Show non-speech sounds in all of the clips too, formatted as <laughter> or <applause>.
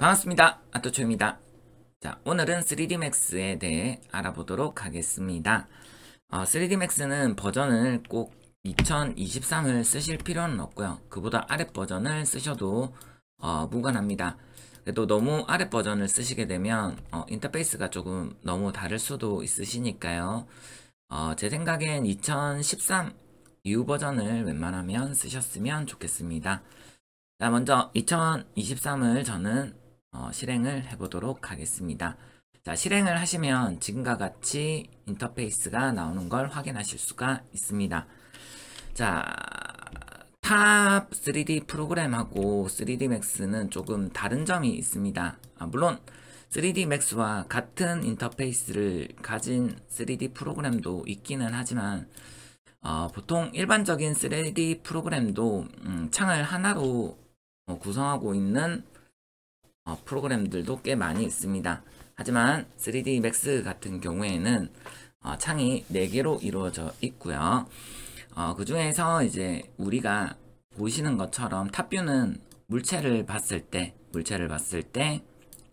반갑습니다. 아토초입니다. 자, 오늘은 3D Max에 대해 알아보도록 하겠습니다. 어, 3D Max는 버전을 꼭 2023을 쓰실 필요는 없고요. 그보다 아래 버전을 쓰셔도 어, 무관합니다. 그래도 너무 아래 버전을 쓰시게 되면 어, 인터페이스가 조금 너무 다를 수도 있으시니까요. 어, 제 생각엔 2013 이후 버전을 웬만하면 쓰셨으면 좋겠습니다. 자, 먼저 2023을 저는 어, 실행을 해보도록 하겠습니다. 자, 실행을 하시면 지금과 같이 인터페이스가 나오는 걸 확인하실 수가 있습니다. 자, 탑 3D 프로그램하고 3D 맥스는 조금 다른 점이 있습니다. 아, 물론 3D 맥스와 같은 인터페이스를 가진 3D 프로그램도 있기는 하지만 어, 보통 일반적인 3D 프로그램도 음, 창을 하나로 어, 구성하고 있는 어, 프로그램들도 꽤 많이 있습니다. 하지만 3D Max 같은 경우에는 어, 창이 4개로 이루어져 있고요. 어, 그 중에서 이제 우리가 보시는 것처럼 탑뷰는 물체를 봤을 때 물체를 봤을 때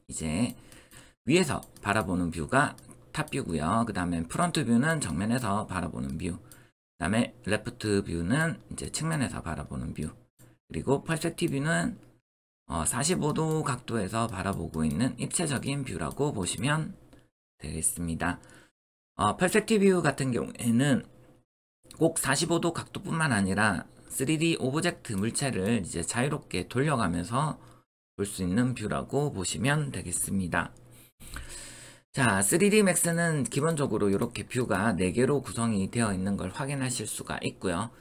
이제 위에서 바라보는 뷰가 탑뷰고요. 그 다음에 프론트 뷰는 정면에서 바라보는 뷰. 그 다음에 레프트 뷰는 이제 측면에서 바라보는 뷰. 그리고 퍼스펙티브는 45도 어, 각도에서 바라보고 있는 입체적인 뷰라고 보시면 되겠습니다. 어, 퍼펙티뷰 같은 경우에는 꼭 45도 각도뿐만 아니라 3D 오브젝트 물체를 이제 자유롭게 돌려가면서 볼 수 있는 뷰라고 보시면 되겠습니다. 자, 3D Max는 기본적으로 이렇게 뷰가 4개로 구성이 되어 있는 걸 확인하실 수가 있고요.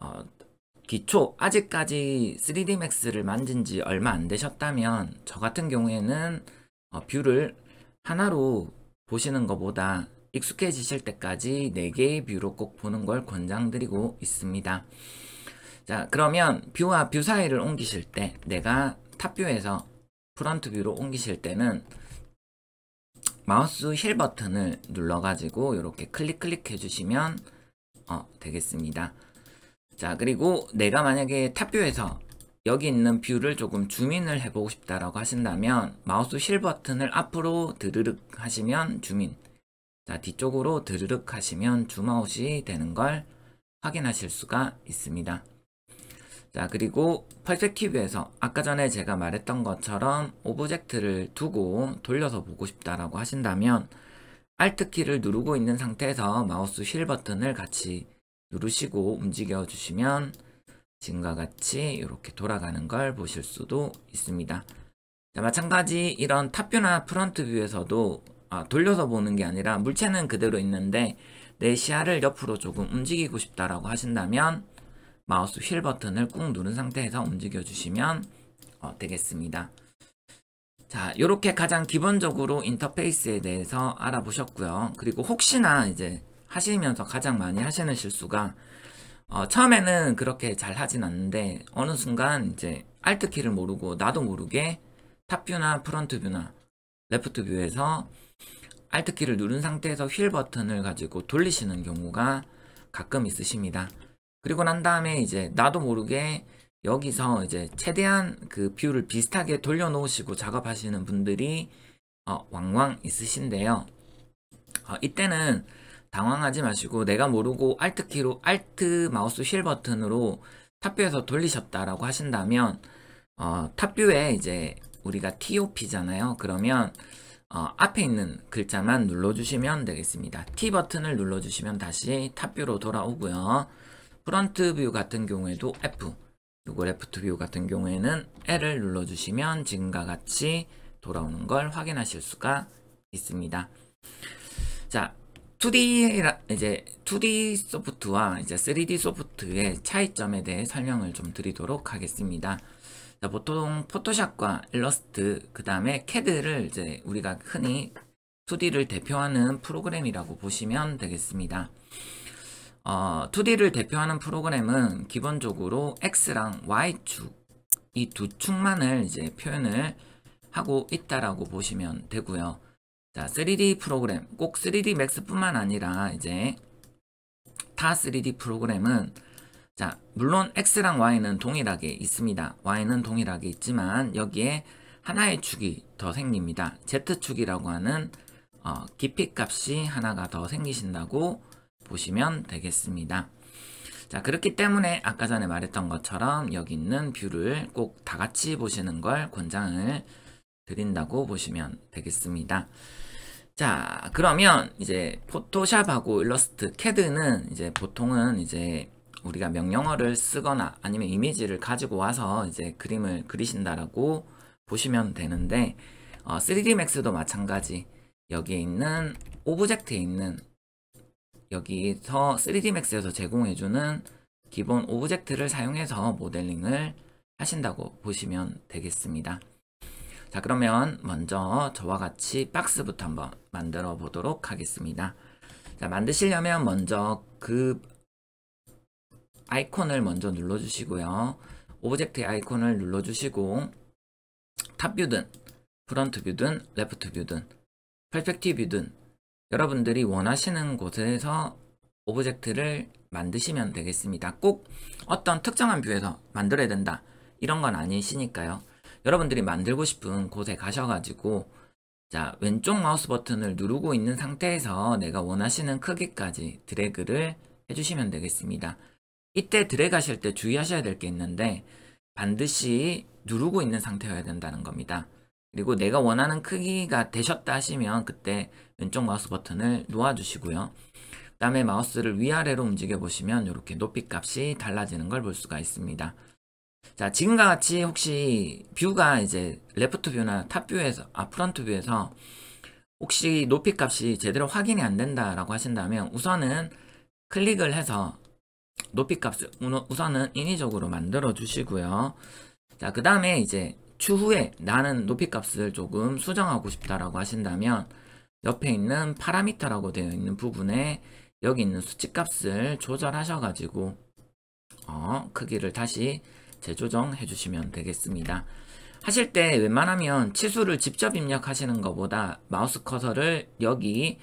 어, 기초 아직까지 3D Max를 만든 지 얼마 안 되셨다면 저 같은 경우에는 어, 뷰를 하나로 보시는 것보다 익숙해지실 때까지 4개의 뷰로 꼭 보는 걸 권장드리고 있습니다. 자 그러면 뷰와 뷰 사이를 옮기실 때 내가 탑뷰에서 프런트 뷰로 옮기실 때는 마우스 힐 버튼을 눌러가지고 이렇게 클릭 클릭해 주시면 어, 되겠습니다. 자 그리고 내가 만약에 탑뷰에서 여기 있는 뷰를 조금 줌인을 해보고 싶다라고 하신다면 마우스 휠 버튼을 앞으로 드르륵 하시면 줌인 자 뒤쪽으로 드르륵 하시면 줌아웃이 되는 걸 확인하실 수가 있습니다 자 그리고 퍼스펙티브에서 아까 전에 제가 말했던 것처럼 오브젝트를 두고 돌려서 보고 싶다라고 하신다면 Alt키를 누르고 있는 상태에서 마우스 휠 버튼을 같이 누르시고 움직여 주시면 지금과 같이 이렇게 돌아가는 걸 보실 수도 있습니다. 자, 마찬가지 이런 탑뷰나 프런트 뷰에서도 아, 돌려서 보는 게 아니라 물체는 그대로 있는데 내 시야를 옆으로 조금 움직이고 싶다라고 하신다면 마우스 휠 버튼을 꾹 누른 상태에서 움직여 주시면 어, 되겠습니다. 자, 이렇게 가장 기본적으로 인터페이스에 대해서 알아보셨고요. 그리고 혹시나 이제 하시면서 가장 많이 하시는 실수가 어, 처음에는 그렇게 잘 하진 않는데 어느 순간 이제 Alt키를 모르고 나도 모르게 탑뷰나 프런트뷰나 레프트뷰에서 Alt키를 누른 상태에서 휠 버튼을 가지고 돌리시는 경우가 가끔 있으십니다. 그리고 난 다음에 이제 나도 모르게 여기서 이제 최대한 그 뷰를 비슷하게 돌려놓으시고 작업하시는 분들이 어, 왕왕 있으신데요. 어, 이때는 당황하지 마시고 내가 모르고 Alt키로 Alt 마우스 휠 버튼으로 탑뷰에서 돌리셨다라고 하신다면 어, 탑뷰에 이제 우리가 TOP잖아요. 그러면 어, 앞에 있는 글자만 눌러주시면 되겠습니다. T 버튼을 눌러주시면 다시 탑뷰로 돌아오고요. 프런트 뷰 같은 경우에도 F 그리고 레프트 뷰 같은 경우에는 L을 눌러주시면 지금과 같이 돌아오는 걸 확인하실 수가 있습니다. 자, 2D 이제 2D 소프트와 이제 3D 소프트의 차이점에 대해 설명을 좀 드리도록 하겠습니다. 자, 보통 포토샵과 일러스트 그 다음에 캐드를 이제 우리가 흔히 2D를 대표하는 프로그램이라고 보시면 되겠습니다. 어, 2D를 대표하는 프로그램은 기본적으로 X랑 Y축 이 두 축만을 이제 표현을 하고 있다라고 보시면 되고요. 자, 3D 프로그램, 꼭 3D Max 뿐만 아니라 이제 타 3D 프로그램은 자, 물론 X랑 Y는 동일하게 있습니다. Y는 동일하게 있지만 여기에 하나의 축이 더 생깁니다. Z축이라고 하는 어, 깊이 값이 하나가 더 생기신다고 보시면 되겠습니다. 자 그렇기 때문에 아까 전에 말했던 것처럼 여기 있는 뷰를 꼭 다 같이 보시는 걸 권장을 드린다고 보시면 되겠습니다. 자, 그러면 이제 포토샵하고 일러스트 캐드는 이제 보통은 이제 우리가 명령어를 쓰거나 아니면 이미지를 가지고 와서 이제 그림을 그리신다라고 보시면 되는데 어, 3D Max도 마찬가지 여기에 있는 오브젝트에 있는 여기서 3D Max에서 제공해주는 기본 오브젝트를 사용해서 모델링을 하신다고 보시면 되겠습니다. 자 그러면 먼저 저와 같이 박스부터 한번 만들어 보도록 하겠습니다. 자 만드시려면 먼저 그 아이콘을 먼저 눌러주시고요. 오브젝트의 아이콘을 눌러주시고 탑뷰든 프런트 뷰든 레프트 뷰든 퍼펙티 뷰든 여러분들이 원하시는 곳에서 오브젝트를 만드시면 되겠습니다. 꼭 어떤 특정한 뷰에서 만들어야 된다 이런 건 아니시니까요. 여러분들이 만들고 싶은 곳에 가셔가지고 자 왼쪽 마우스 버튼을 누르고 있는 상태에서 내가 원하시는 크기까지 드래그를 해주시면 되겠습니다. 이때 드래그 하실 때 주의하셔야 될 게 있는데 반드시 누르고 있는 상태여야 된다는 겁니다. 그리고 내가 원하는 크기가 되셨다 하시면 그때 왼쪽 마우스 버튼을 놓아주시고요. 그 다음에 마우스를 위아래로 움직여 보시면 이렇게 높이 값이 달라지는 걸 볼 수가 있습니다. 자 지금과 같이 혹시 뷰가 이제 레프트 뷰나 탑 뷰에서 아프런트 뷰에서 혹시 높이 값이 제대로 확인이 안 된다라고 하신다면 우선은 클릭을 해서 높이 값을 우선은 인위적으로 만들어 주시고요. 자, 그 다음에 이제 추후에 나는 높이 값을 조금 수정하고 싶다라고 하신다면 옆에 있는 파라미터라고 되어 있는 부분에 여기 있는 수치 값을 조절하셔가지고 어, 크기를 다시 재조정해 주시면 되겠습니다. 하실 때 웬만하면 치수를 직접 입력하시는 것보다 마우스 커서를 여기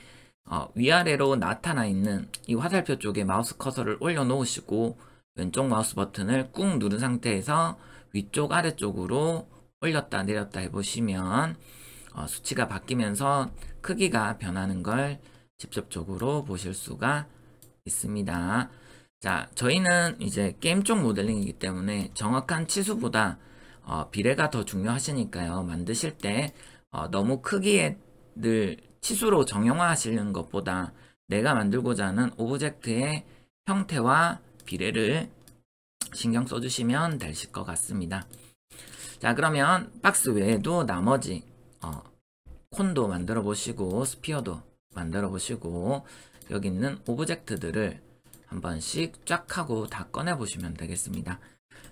어, 위아래로 나타나 있는 이 화살표 쪽에 마우스 커서를 올려놓으시고 왼쪽 마우스 버튼을 꾹 누른 상태에서 위쪽 아래쪽으로 올렸다 내렸다 해보시면 어, 수치가 바뀌면서 크기가 변하는 걸 직접적으로 보실 수가 있습니다. 자, 저희는 이제 게임 쪽 모델링이기 때문에 정확한 치수보다 어, 비례가 더 중요하시니까요. 만드실 때 어, 너무 크기에 늘 치수로 정형화 하시는 것보다 내가 만들고자 하는 오브젝트의 형태와 비례를 신경 써주시면 되실 것 같습니다. 자 그러면 박스 외에도 나머지 어, 콘도 만들어 보시고 스피어도 만들어 보시고 여기 있는 오브젝트들을 한 번씩 쫙 하고 다 꺼내보시면 되겠습니다.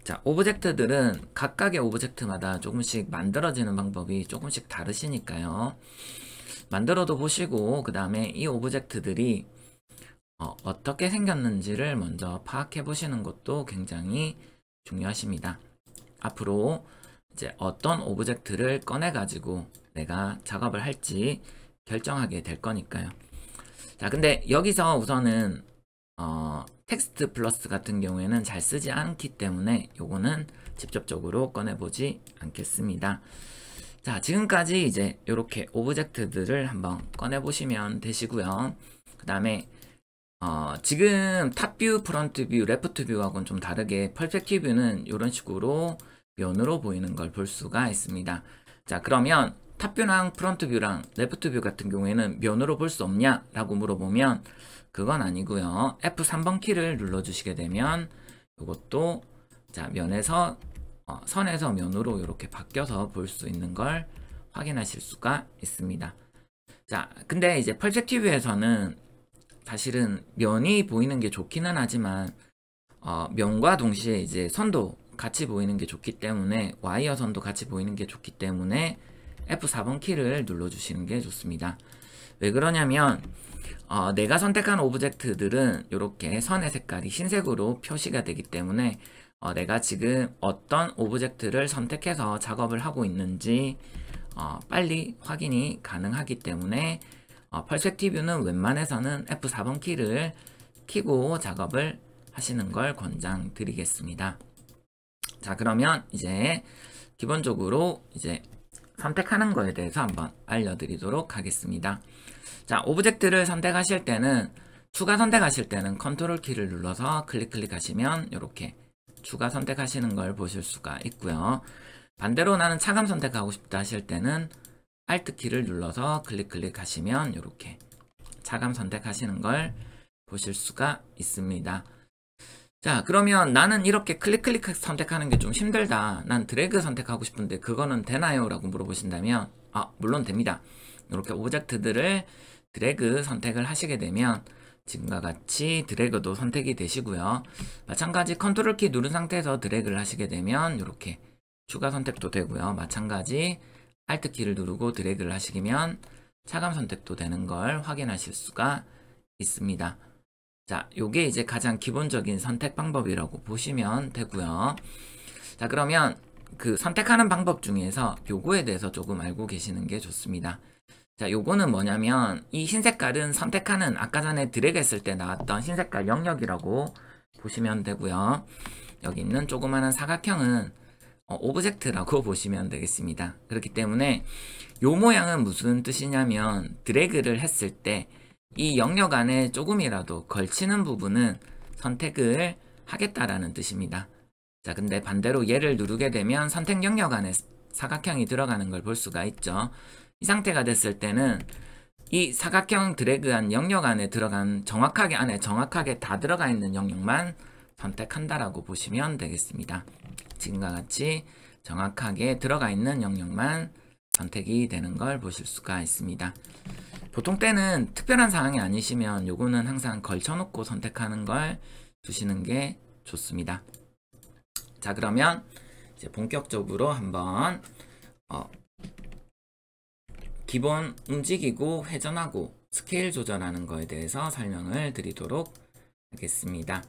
자, 오브젝트들은 각각의 오브젝트마다 조금씩 만들어지는 방법이 조금씩 다르시니까요. 만들어도 보시고 그 다음에 이 오브젝트들이 어, 떻게 생겼는지를 먼저 파악해 보시는 것도 굉장히 중요하십니다. 앞으로 이제 어떤 오브젝트를 꺼내 가지고 내가 작업을 할지 결정하게 될 거니까요. 자 근데 여기서 우선은 어, 텍스트 플러스 같은 경우에는 잘 쓰지 않기 때문에 요거는 직접적으로 꺼내보지 않겠습니다. 자 지금까지 이제 이렇게 오브젝트들을 한번 꺼내보시면 되시고요. 그 다음에 어, 지금 탑뷰, 프론트뷰, 레프트뷰하고는 좀 다르게 펄펙티뷰는 이런 식으로 면으로 보이는 걸 볼 수가 있습니다. 자 그러면 탑뷰랑 프론트뷰랑 레프트뷰 같은 경우에는 면으로 볼 수 없냐? 라고 물어보면 그건 아니고요. F3번 키를 눌러주시게 되면 이것도 자 면에서 어, 선에서 면으로 이렇게 바뀌어서 볼 수 있는 걸 확인하실 수가 있습니다. 자, 근데 이제 펄셉티브에서는 사실은 면이 보이는 게 좋기는 하지만 어, 면과 동시에 이제 선도 같이 보이는 게 좋기 때문에 와이어 선도 같이 보이는 게 좋기 때문에 F4번 키를 눌러주시는 게 좋습니다. 왜 그러냐면 어, 내가 선택한 오브젝트들은 이렇게 선의 색깔이 흰색으로 표시가 되기 때문에 어, 내가 지금 어떤 오브젝트를 선택해서 작업을 하고 있는지 어, 빨리 확인이 가능하기 때문에 어, 펄스펙티뷰는 웬만해서는 F4번 키를 키고 작업을 하시는 걸 권장드리겠습니다. 자 그러면 이제 기본적으로 이제 선택하는 거에 대해서 한번 알려드리도록 하겠습니다. 자, 오브젝트를 선택하실 때는 추가 선택하실 때는 컨트롤 키를 눌러서 클릭 클릭하시면 이렇게 추가 선택하시는 걸 보실 수가 있고요. 반대로 나는 차감 선택하고 싶다 하실 때는 Alt 키를 눌러서 클릭 클릭하시면 이렇게 차감 선택하시는 걸 보실 수가 있습니다. 자 그러면 나는 이렇게 클릭 클릭 선택하는 게 좀 힘들다. 난 드래그 선택하고 싶은데 그거는 되나요? 라고 물어보신다면 아 물론 됩니다. 이렇게 오브젝트들을 드래그 선택을 하시게 되면 지금과 같이 드래그도 선택이 되시고요. 마찬가지 컨트롤 키 누른 상태에서 드래그를 하시게 되면 이렇게 추가 선택도 되고요. 마찬가지 Alt 키를 누르고 드래그를 하시면 차감 선택도 되는 걸 확인하실 수가 있습니다. 자, 요게 이제 가장 기본적인 선택 방법이라고 보시면 되고요. 자, 그러면 그 선택하는 방법 중에서 요거에 대해서 조금 알고 계시는 게 좋습니다. 자 요거는 뭐냐면 이 흰색깔은 선택하는 아까 전에 드래그 했을 때 나왔던 흰색깔 영역이라고 보시면 되고요 여기 있는 조그마한 사각형은 어, 오브젝트라고 <laughs> 보시면 되겠습니다 그렇기 때문에 요 모양은 무슨 뜻이냐면 드래그를 했을 때 이 영역 안에 조금이라도 걸치는 부분은 선택을 하겠다라는 뜻입니다 자 근데 반대로 얘를 누르게 되면 선택 영역 안에 사각형이 들어가는 걸 볼 수가 있죠 이 상태가 됐을 때는 이 사각형 드래그한 영역 안에 들어간 정확하게 안에 정확하게 다 들어가 있는 영역만 선택한다라고 보시면 되겠습니다. 지금과 같이 정확하게 들어가 있는 영역만 선택이 되는 걸 보실 수가 있습니다. 보통 때는 특별한 사항이 아니시면 요거는 항상 걸쳐놓고 선택하는 걸주시는게 좋습니다. 자 그러면 이제 본격적으로 한번 어, 기본 움직이고 회전하고 스케일 조절하는 거에 대해서 설명을 드리도록 하겠습니다.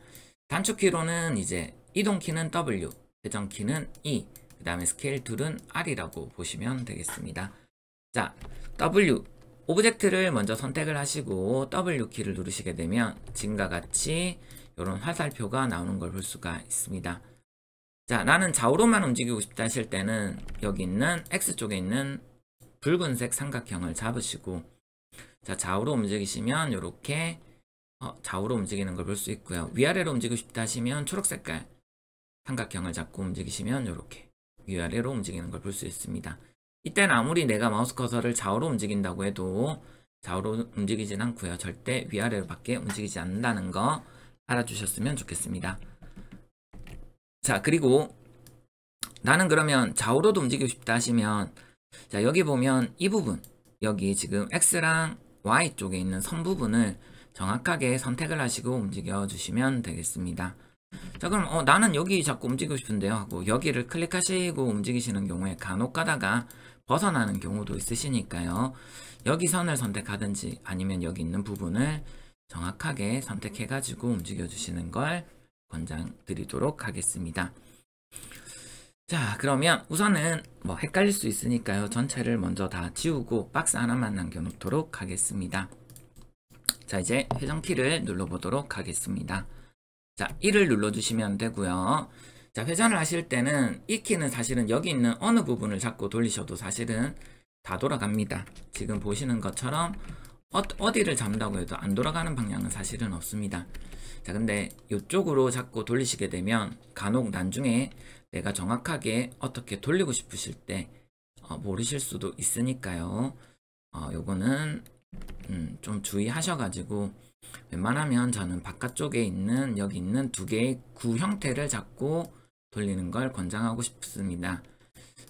단축키로는 이제 이동키는 W, 회전키는 E, 그 다음에 스케일 툴은 R이라고 보시면 되겠습니다. 자, W 오브젝트를 먼저 선택을 하시고 W키를 누르시게 되면 지금과 같이 이런 화살표가 나오는 걸 볼 수가 있습니다. 자, 나는 좌우로만 움직이고 싶다 하실 때는 여기 있는 X쪽에 있는 붉은색 삼각형을 잡으시고 자 좌우로 움직이시면 이렇게 어, 좌우로 움직이는 걸 볼 수 있고요. 위아래로 움직이고 싶다 하시면 초록 색깔 삼각형을 잡고 움직이시면 이렇게 위아래로 움직이는 걸 볼 수 있습니다. 이때는 아무리 내가 마우스 커서를 좌우로 움직인다고 해도 좌우로 움직이진 않고요. 절대 위아래로 밖에 움직이지 않는다는 거 알아주셨으면 좋겠습니다. 자 그리고 나는 그러면 좌우로도 움직이고 싶다 하시면 자 여기 보면 이 부분 여기 지금 X랑 Y 쪽에 있는 선 부분을 정확하게 선택을 하시고 움직여 주시면 되겠습니다. 자 그럼 어, 나는 여기 자꾸 움직이고 싶은데요 하고 여기를 클릭하시고 움직이시는 경우에 간혹 가다가 벗어나는 경우도 있으시니까요. 여기 선을 선택하든지 아니면 여기 있는 부분을 정확하게 선택해가지고 움직여주시는 걸 권장드리도록 하겠습니다. 자 그러면 우선은 뭐 헷갈릴 수 있으니까요 전체를 먼저 다 지우고 박스 하나만 남겨놓도록 하겠습니다 자 이제 회전키를 눌러보도록 하겠습니다 자 1을 눌러주시면 되고요 자 회전을 하실 때는 이 키는 사실은 여기 있는 어느 부분을 잡고 돌리셔도 사실은 다 돌아갑니다 지금 보시는 것처럼 어, 디를 잡는다고 해도 안 돌아가는 방향은 사실은 없습니다 자 근데 이쪽으로 잡고 돌리시게 되면 간혹 난중에 내가 정확하게 어떻게 돌리고 싶으실 때 어, 모르실 수도 있으니까요. 어, 요거는 음, 좀 주의하셔가지고 웬만하면 저는 바깥쪽에 있는 여기 있는 두 개의 구 형태를 잡고 돌리는 걸 권장하고 싶습니다.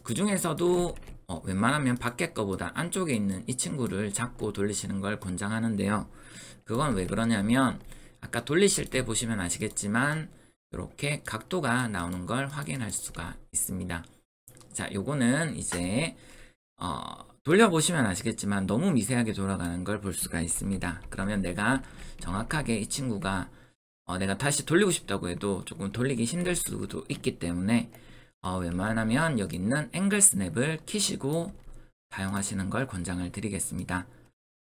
그 중에서도 어, 웬만하면 밖에 거보다 안쪽에 있는 이 친구를 잡고 돌리시는 걸 권장하는데요. 그건 왜 그러냐면 아까 돌리실 때 보시면 아시겠지만 이렇게 각도가 나오는 걸 확인할 수가 있습니다. 자, 요거는 이제 어, 돌려보시면 아시겠지만 너무 미세하게 돌아가는 걸 볼 수가 있습니다. 그러면 내가 정확하게 이 친구가 어, 내가 다시 돌리고 싶다고 해도 조금 돌리기 힘들 수도 있기 때문에 어, 웬만하면 여기 있는 앵글 스냅을 키시고 사용하시는 걸 권장을 드리겠습니다.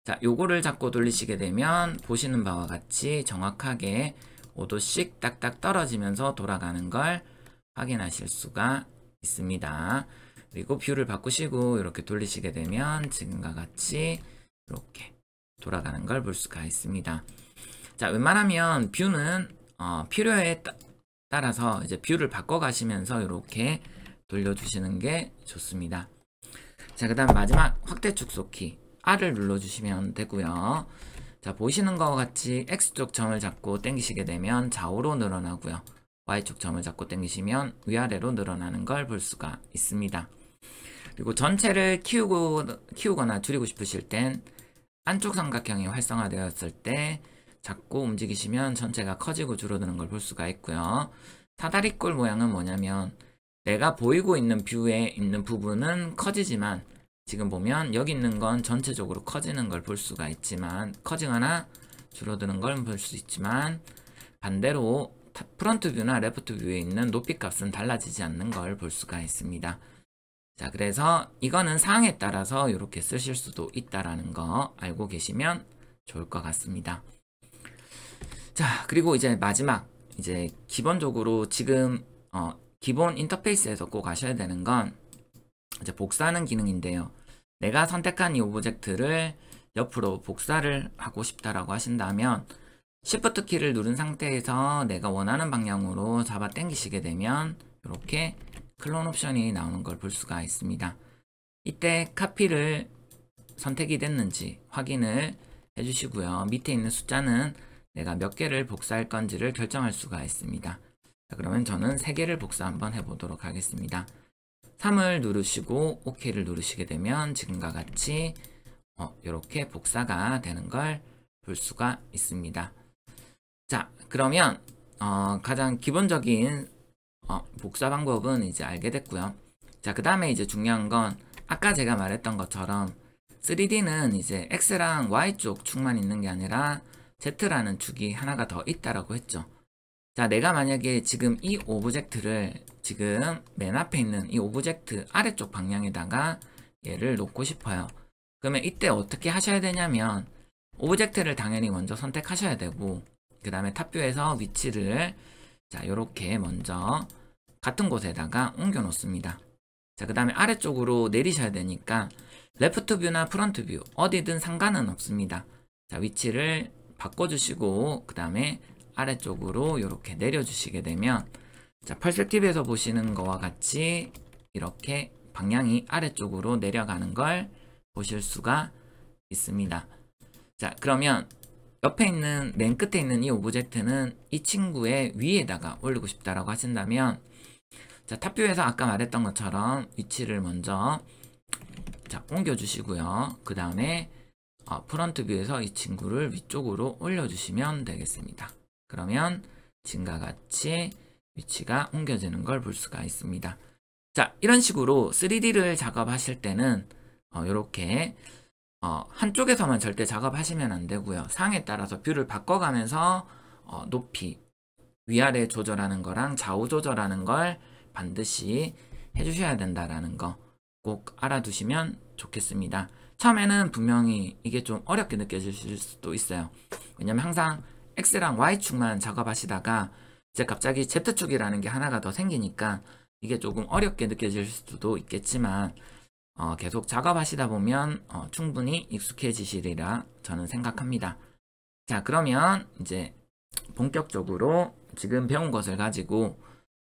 자, 요거를 잡고 돌리시게 되면 보시는 바와 같이 정확하게 5도씩 딱딱 떨어지면서 돌아가는 걸 확인하실 수가 있습니다. 그리고 뷰를 바꾸시고 이렇게 돌리시게 되면 지금과 같이 이렇게 돌아가는 걸 볼 수가 있습니다. 자 웬만하면 뷰는 어, 필요에 따, 따라서 이제 뷰를 바꿔 가시면서 이렇게 돌려주시는 게 좋습니다. 자그 다음 마지막 확대 축소키 R을 눌러주시면 되고요. 자 보시는 것과 같이 X쪽 점을 잡고 당기시게 되면 좌우로 늘어나고요. Y쪽 점을 잡고 당기시면 위아래로 늘어나는 걸 볼 수가 있습니다. 그리고 전체를 키우고, 키우거나 줄이고 싶으실 땐 안쪽 삼각형이 활성화되었을 때 잡고 움직이시면 전체가 커지고 줄어드는 걸 볼 수가 있고요. 사다리꼴 모양은 뭐냐면 내가 보이고 있는 뷰에 있는 부분은 커지지만 지금 보면 여기 있는 건 전체적으로 커지는 걸 볼 수가 있지만 커지거나 줄어드는 걸 볼 수 있지만 반대로 프론트 뷰나 레프트 뷰에 있는 높이 값은 달라지지 않는 걸 볼 수가 있습니다. 자 그래서 이거는 상황에 따라서 이렇게 쓰실 수도 있다라는 거 알고 계시면 좋을 것 같습니다. 자 그리고 이제 마지막 이제 기본적으로 지금 어, 기본 인터페이스에서 꼭 아셔야 되는 건 이제 복사하는 기능인데요. 내가 선택한 이 오브젝트를 옆으로 복사를 하고 싶다라고 하신다면 Shift 키를 누른 상태에서 내가 원하는 방향으로 잡아 당기시게 되면 이렇게 클론 옵션이 나오는 걸 볼 수가 있습니다. 이때 카피를 선택이 됐는지 확인을 해주시고요. 밑에 있는 숫자는 내가 몇 개를 복사할 건지를 결정할 수가 있습니다. 자, 그러면 저는 3개를 복사 한번 해보도록 하겠습니다. 3을 누르시고 OK를 누르시게 되면 지금과 같이 어, 이렇게 복사가 되는 걸 볼 수가 있습니다. 자 그러면 어, 가장 기본적인 어, 복사 방법은 이제 알게 됐고요. 자 그 다음에 이제 중요한 건 아까 제가 말했던 것처럼 3D는 이제 X랑 Y쪽 축만 있는 게 아니라 Z라는 축이 하나가 더 있다라고 했죠. 자 내가 만약에 지금 이 오브젝트를 지금 맨 앞에 있는 이 오브젝트 아래쪽 방향에다가 얘를 놓고 싶어요 그러면 이때 어떻게 하셔야 되냐면 오브젝트를 당연히 먼저 선택하셔야 되고 그 다음에 탑뷰에서 위치를 자 요렇게 먼저 같은 곳에다가 옮겨 놓습니다 자그 다음에 아래쪽으로 내리셔야 되니까 레프트 뷰나 프런트 뷰 어디든 상관은 없습니다 자 위치를 바꿔주시고 그 다음에 아래쪽으로 이렇게 내려주시게 되면 자 퍼스펙티브에서 보시는 것과 같이 이렇게 방향이 아래쪽으로 내려가는 걸 보실 수가 있습니다. 자 그러면 옆에 있는 맨 끝에 있는 이 오브젝트는 이 친구의 위에다가 올리고 싶다라고 하신다면 자 탑뷰에서 아까 말했던 것처럼 위치를 먼저 자 옮겨주시고요. 그 다음에 어, 프런트 뷰에서 이 친구를 위쪽으로 올려주시면 되겠습니다. 그러면 지금과 같이 위치가 옮겨지는 걸 볼 수가 있습니다. 자, 이런 식으로 3D를 작업하실 때는 어, 이렇게 어, 한쪽에서만 절대 작업하시면 안 되고요. 상에 따라서 뷰를 바꿔가면서 어, 높이, 위아래 조절하는 거랑 좌우 조절하는 걸 반드시 해주셔야 된다라는 거 꼭 알아두시면 좋겠습니다. 처음에는 분명히 이게 좀 어렵게 느껴지실 수도 있어요. 왜냐면 항상 X랑 Y축만 작업하시다가 이제 갑자기 Z축이라는 게 하나가 더 생기니까 이게 조금 어렵게 느껴질 수도 있겠지만 어, 계속 작업하시다 보면 어, 충분히 익숙해지시리라 저는 생각합니다. 자 그러면 이제 본격적으로 지금 배운 것을 가지고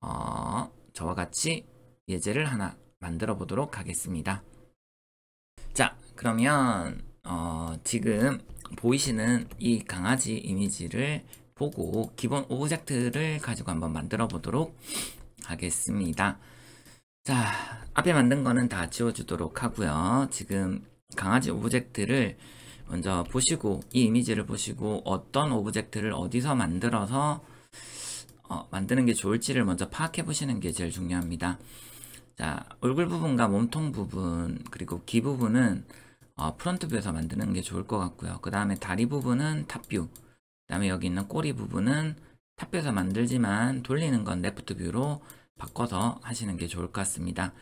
어, 저와 같이 예제를 하나 만들어 보도록 하겠습니다. 자 그러면 어, 지금 보이시는 이 강아지 이미지를 보고 기본 오브젝트를 가지고 한번 만들어 보도록 하겠습니다. 자, 앞에 만든 거는 다 지워주도록 하고요. 지금 강아지 오브젝트를 먼저 보시고 이 이미지를 보시고 어떤 오브젝트를 어디서 만들어서 어, 만드는 게 좋을지를 먼저 파악해 보시는 게 제일 중요합니다. 자, 얼굴 부분과 몸통 부분 그리고 귀 부분은 어, 프론트 뷰에서 만드는 게 좋을 것 같고요. 그 다음에 다리 부분은 탑뷰, 그 다음에 여기 있는 꼬리 부분은 탑뷰에서 만들지만 돌리는 건 레프트 뷰로 바꿔서 하시는 게 좋을 것 같습니다.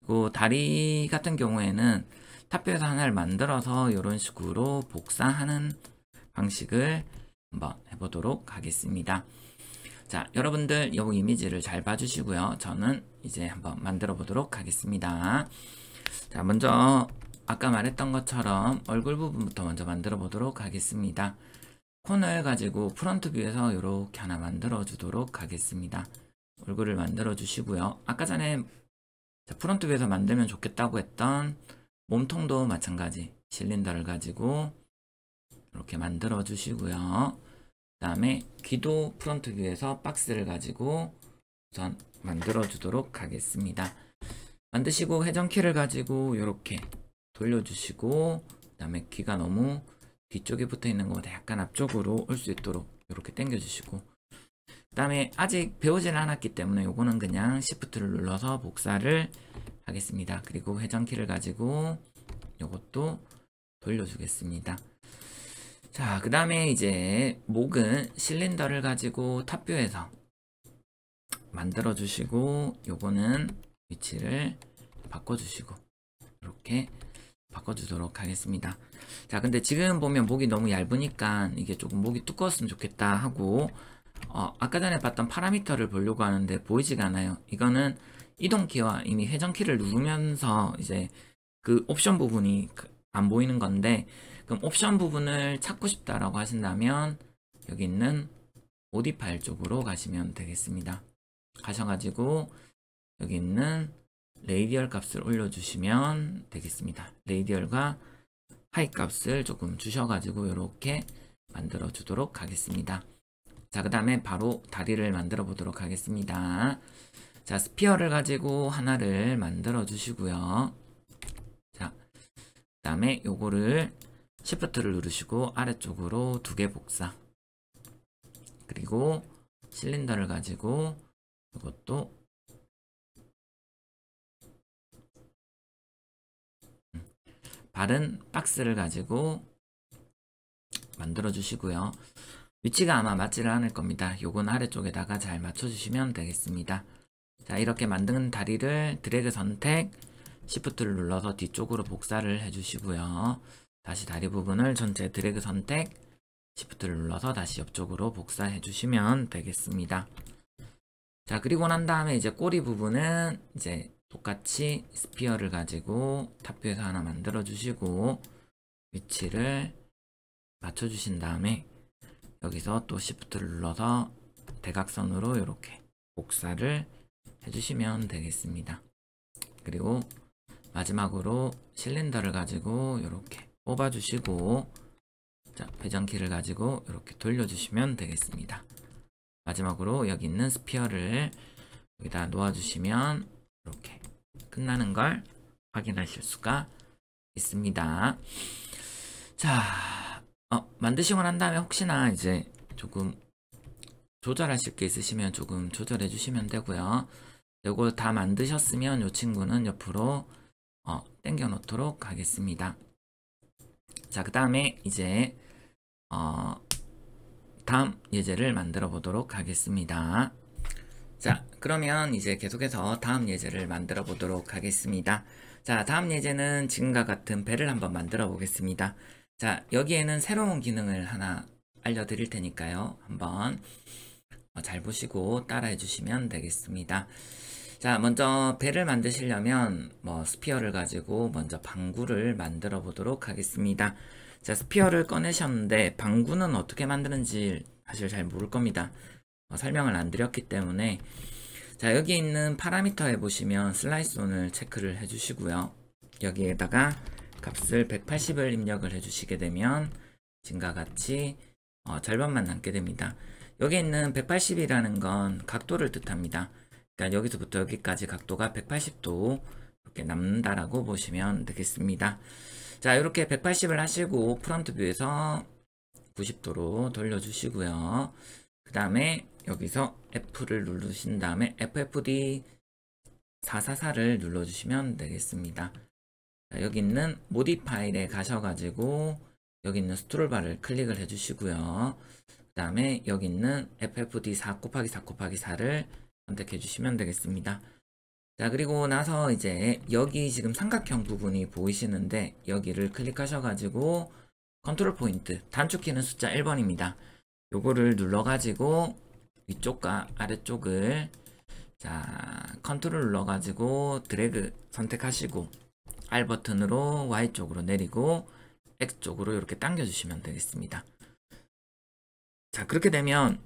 그리고 다리 같은 경우에는 탑뷰에서 하나를 만들어서 이런 식으로 복사하는 방식을 한번 해보도록 하겠습니다. 자, 여러분들 이 이미지를 잘 봐주시고요. 저는 이제 한번 만들어 보도록 하겠습니다. 자, 먼저 아까 말했던 것처럼 얼굴 부분부터 먼저 만들어 보도록 하겠습니다. 코너를 가지고 프론트 뷰에서 이렇게 하나 만들어 주도록 하겠습니다. 얼굴을 만들어 주시고요. 아까 전에 프론트 뷰에서 만들면 좋겠다고 했던 몸통도 마찬가지 실린더를 가지고 이렇게 만들어 주시고요. 그 다음에 귀도 프론트 뷰에서 박스를 가지고 우선 만들어 주도록 하겠습니다. 만드시고 회전키를 가지고 이렇게 돌려주시고 그 다음에 귀가 너무 뒤쪽에 붙어 있는 것보다 약간 앞쪽으로 올 수 있도록 이렇게 당겨주시고 그 다음에 아직 배우질 않았기 때문에 요거는 그냥 시프트를 눌러서 복사를 하겠습니다 그리고 회전키를 가지고 요것도 돌려주겠습니다 자 그 다음에 이제 목은 실린더를 가지고 탑뷰에서 만들어 주시고 요거는 위치를 바꿔 주시고 이렇게 바꿔주도록 하겠습니다 자 근데 지금 보면 목이 너무 얇으니까 이게 조금 목이 두꺼웠으면 좋겠다 하고 어, 아까 전에 봤던 파라미터를 보려고 하는데 보이지가 않아요 이거는 이동키와 이미 회전키를 누르면서 이제 그 옵션 부분이 그 안 보이는 건데 그럼 옵션 부분을 찾고 싶다라고 하신다면 여기 있는 오디 파일 쪽으로 가시면 되겠습니다 가셔가지고 여기 있는 레이디얼 값을 올려주시면 되겠습니다. 레이디얼과 하이 값을 조금 주셔가지고 이렇게 만들어 주도록 하겠습니다. 자, 그 다음에 바로 다리를 만들어 보도록 하겠습니다. 자, 스피어를 가지고 하나를 만들어 주시고요. 자, 그 다음에 요거를 s h i f t 를 누르시고 아래쪽으로 두 개 복사 그리고 실린더를 가지고 이것도 바른 박스를 가지고 만들어 주시고요. 위치가 아마 맞지를 않을 겁니다. 요건 아래쪽에다가 잘 맞춰주시면 되겠습니다. 자 이렇게 만든 다리를 드래그 선택 시프트를 눌러서 뒤쪽으로 복사를 해주시고요. 다시 다리 부분을 전체 드래그 선택 시프트를 눌러서 다시 옆쪽으로 복사해 주시면 되겠습니다. 자 그리고 난 다음에 이제 꼬리 부분은 이제 똑같이 스피어를 가지고 탑뷰에서 하나 만들어 주시고 위치를 맞춰 주신 다음에 여기서 또 Shift를 눌러서 대각선으로 이렇게 복사를 해주시면 되겠습니다. 그리고 마지막으로 실린더를 가지고 이렇게 뽑아주시고 자 회전키를 가지고 이렇게 돌려주시면 되겠습니다. 마지막으로 여기 있는 스피어를 여기다 놓아주시면 이렇게 끝나는 걸 확인하실 수가 있습니다. 자, 어, 만드시고 난 다음에 혹시나 이제 조금 조절하실 게 있으시면 조금 조절해 주시면 되고요. 이거 다 만드셨으면 이 친구는 옆으로 어, 당겨 놓도록 하겠습니다. 자, 그 다음에 이제 어, 다음 예제를 만들어 보도록 하겠습니다. 자, 그러면 이제 계속해서 다음 예제를 만들어 보도록 하겠습니다. 자, 다음 예제는 지금과 같은 배를 한번 만들어 보겠습니다. 자, 여기에는 새로운 기능을 하나 알려드릴 테니까요. 한번 어, 잘 보시고 따라해 주시면 되겠습니다. 자, 먼저 배를 만드시려면 뭐 스피어를 가지고 먼저 방구를 만들어 보도록 하겠습니다. 자, 스피어를 꺼내셨는데 방구는 어떻게 만드는지 사실 잘 모를 겁니다. 어, 설명을 안 드렸기 때문에 자 여기 있는 파라미터에 보시면 슬라이스온을 체크를 해주시고요 여기에다가 값을 180을 입력을 해주시게 되면 지금과 같이 어, 절반만 남게 됩니다 여기 있는 180이라는 건 각도를 뜻합니다 그러니까 여기서부터 여기까지 각도가 180도 이렇게 남는다라고 보시면 되겠습니다 자 이렇게 180을 하시고 프론트 뷰에서 90도로 돌려주시고요 그 다음에 여기서 F를 누르신 다음에 FFD 444를 눌러주시면 되겠습니다. 자, 여기 있는 모디 파일에 가셔가지고 여기 있는 스트롤바를 클릭을 해주시고요. 그 다음에 여기 있는 FFD 4 곱하기 4 곱하기 4를 선택해 주시면 되겠습니다. 자 그리고 나서 이제 여기 지금 삼각형 부분이 보이시는데 여기를 클릭하셔가지고 컨트롤 포인트 단축키는 숫자 1번입니다. 요거를 눌러가지고 위쪽과 아래쪽을 자 컨트롤 눌러가지고 드래그 선택하시고 R 버튼으로 Y쪽으로 내리고 X쪽으로 이렇게 당겨주시면 되겠습니다. 자 그렇게 되면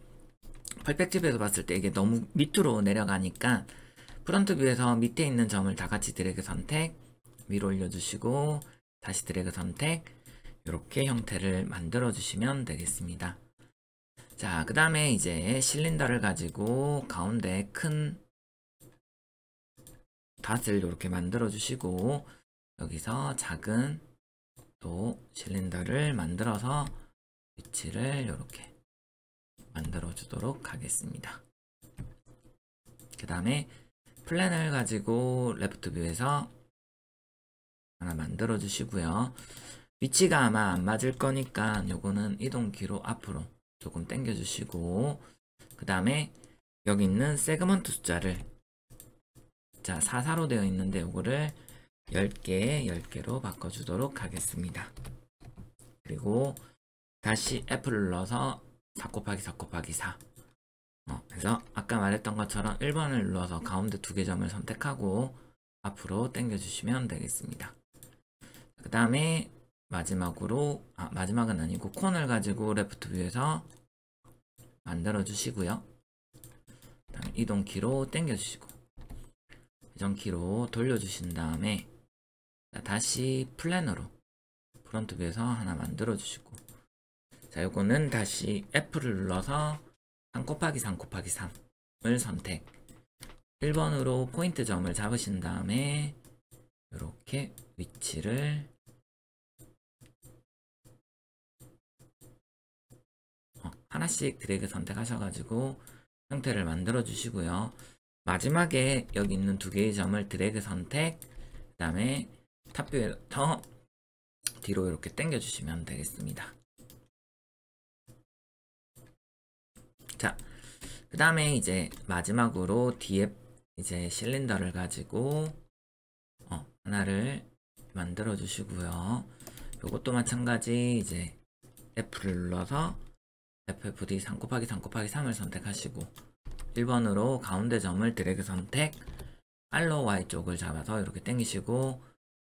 펙백집에서 봤을 때 이게 너무 밑으로 내려가니까 프론트 뷰에서 밑에 있는 점을 다 같이 드래그 선택 위로 올려주시고 다시 드래그 선택 이렇게 형태를 만들어 주시면 되겠습니다. 자, 그 다음에 이제 실린더를 가지고 가운데 큰 닷을 이렇게 만들어 주시고 여기서 작은 또 실린더를 만들어서 위치를 이렇게 만들어 주도록 하겠습니다. 그 다음에 플랜을 가지고 레프트 뷰에서 하나 만들어 주시고요. 위치가 아마 안 맞을 거니까 요거는 이동키로 앞으로 조금 당겨주시고 그 다음에 여기 있는 세그먼트 숫자를 자 44로 되어 있는데 이거를 10개 10개로 바꿔주도록 하겠습니다 그리고 다시 F를 눌러서 4 곱하기 4 곱하기 4 어, 그래서 아까 말했던 것처럼 1번을 눌러서 가운데 두 개 점을 선택하고 앞으로 당겨주시면 되겠습니다 그 다음에 마지막으로 아 마지막은 아니고 콘을 가지고 레프트 뷰에서 만들어 주시고요 이동키로 땡겨 주시고 이전키로 돌려 주신 다음에 다시 플래너로 프론트 뷰에서 하나 만들어 주시고 자 요거는 다시 F를 눌러서 3 곱하기 3 곱하기 3을 선택 1번으로 포인트 점을 잡으신 다음에 이렇게 위치를 하나씩 드래그 선택하셔가지고 형태를 만들어 주시고요. 마지막에 여기 있는 두 개의 점을 드래그 선택 그 다음에 탑뷰에더 뒤로 이렇게 당겨 주시면 되겠습니다. 자, 그 다음에 이제 마지막으로 뒤에 이제 실린더를 가지고 어, 하나를 만들어 주시고요. 이것도 마찬가지 이제 F를 눌러서 FFD 3 곱하기 3 곱하기 3을 선택하시고 1번으로 가운데 점을 드래그 선택 R로 Y쪽을 잡아서 이렇게 땡기시고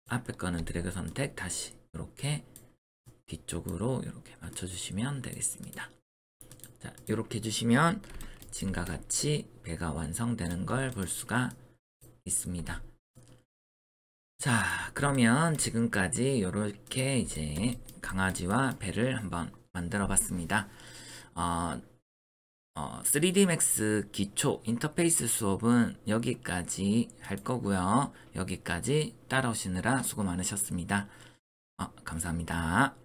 앞에 거는 드래그 선택 다시 이렇게 뒤쪽으로 이렇게 맞춰주시면 되겠습니다. 자 이렇게 해주시면 지금과 같이 배가 완성되는 걸 볼 수가 있습니다. 자 그러면 지금까지 이렇게 이제 강아지와 배를 한번 만들어 봤습니다. 어, 어, 3D Max 기초 인터페이스 수업은 여기까지 할 거고요. 여기까지 따라오시느라 수고 많으셨습니다. 어, 감사합니다.